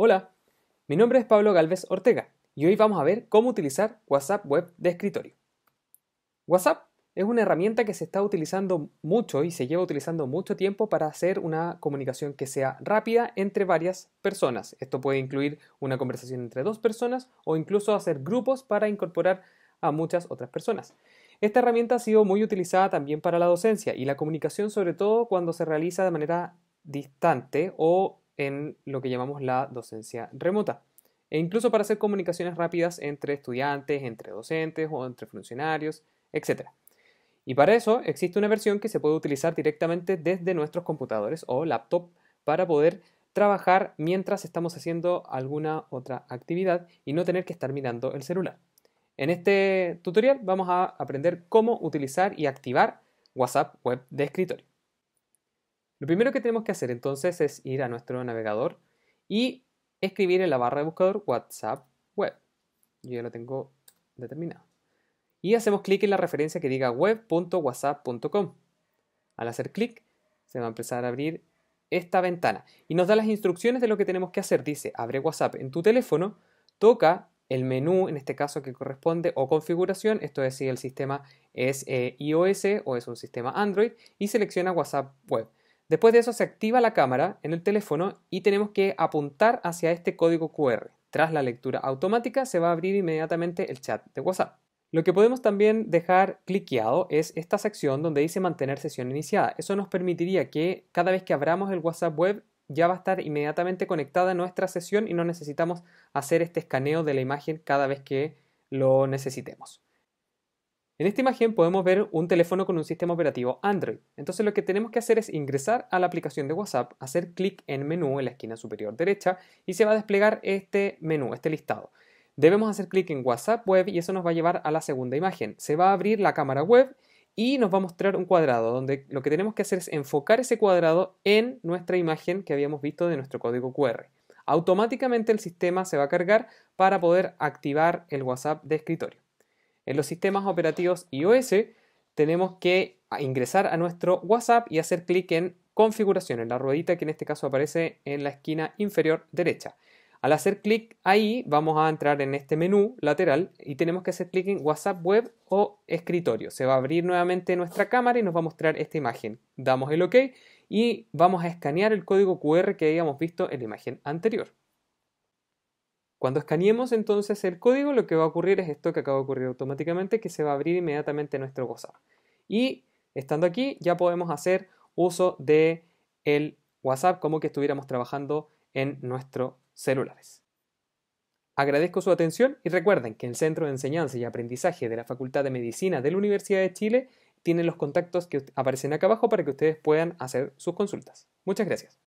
Hola, mi nombre es Pablo Galvez Ortega y hoy vamos a ver cómo utilizar WhatsApp Web de escritorio. WhatsApp es una herramienta que se está utilizando mucho y se lleva utilizando mucho tiempo para hacer una comunicación que sea rápida entre varias personas. Esto puede incluir una conversación entre dos personas o incluso hacer grupos para incorporar a muchas otras personas. Esta herramienta ha sido muy utilizada también para la docencia y la comunicación sobre todo cuando se realiza de manera distante o en lo que llamamos la docencia remota. E incluso para hacer comunicaciones rápidas entre estudiantes, entre docentes o entre funcionarios, etc. Y para eso existe una versión que se puede utilizar directamente desde nuestros computadores o laptop para poder trabajar mientras estamos haciendo alguna otra actividad y no tener que estar mirando el celular. En este tutorial vamos a aprender cómo utilizar y activar WhatsApp Web de escritorio. Lo primero que tenemos que hacer entonces es ir a nuestro navegador y escribir en la barra de buscador WhatsApp web. Yo ya lo tengo determinado. Y hacemos clic en la referencia que diga web.whatsapp.com. Al hacer clic se va a empezar a abrir esta ventana y nos da las instrucciones de lo que tenemos que hacer. Dice, abre WhatsApp en tu teléfono, toca el menú, en este caso que corresponde, o configuración, esto es si el sistema es eh, iOS o es un sistema Android, y selecciona WhatsApp Web. Después de eso se activa la cámara en el teléfono y tenemos que apuntar hacia este código QR. Tras la lectura automática se va a abrir inmediatamente el chat de WhatsApp. Lo que podemos también dejar cliqueado es esta sección donde dice mantener sesión iniciada. Eso nos permitiría que cada vez que abramos el WhatsApp web ya va a estar inmediatamente conectada nuestra sesión y no necesitamos hacer este escaneo de la imagen cada vez que lo necesitemos. En esta imagen podemos ver un teléfono con un sistema operativo Android. Entonces lo que tenemos que hacer es ingresar a la aplicación de WhatsApp, hacer clic en menú en la esquina superior derecha y se va a desplegar este menú, este listado. Debemos hacer clic en WhatsApp Web y eso nos va a llevar a la segunda imagen. Se va a abrir la cámara web y nos va a mostrar un cuadrado donde lo que tenemos que hacer es enfocar ese cuadrado en nuestra imagen que habíamos visto de nuestro código QR. Automáticamente el sistema se va a cargar para poder activar el WhatsApp de escritorio en los sistemas operativos iOS, tenemos que ingresar a nuestro WhatsApp y hacer clic en configuración, en la ruedita que en este caso aparece en la esquina inferior derecha. Al hacer clic ahí, vamos a entrar en este menú lateral y tenemos que hacer clic en WhatsApp web o escritorio. Se va a abrir nuevamente nuestra cámara y nos va a mostrar esta imagen. Damos el OK y vamos a escanear el código QR que habíamos visto en la imagen anterior. Cuando escaneemos entonces el código, lo que va a ocurrir es esto que acaba de ocurrir automáticamente, que se va a abrir inmediatamente nuestro WhatsApp. Y estando aquí, ya podemos hacer uso de el WhatsApp como que estuviéramos trabajando en nuestros celulares. Agradezco su atención y recuerden que el Centro de Enseñanza y Aprendizaje de la Facultad de Medicina de la Universidad de Chile tiene los contactos que aparecen acá abajo para que ustedes puedan hacer sus consultas. Muchas gracias.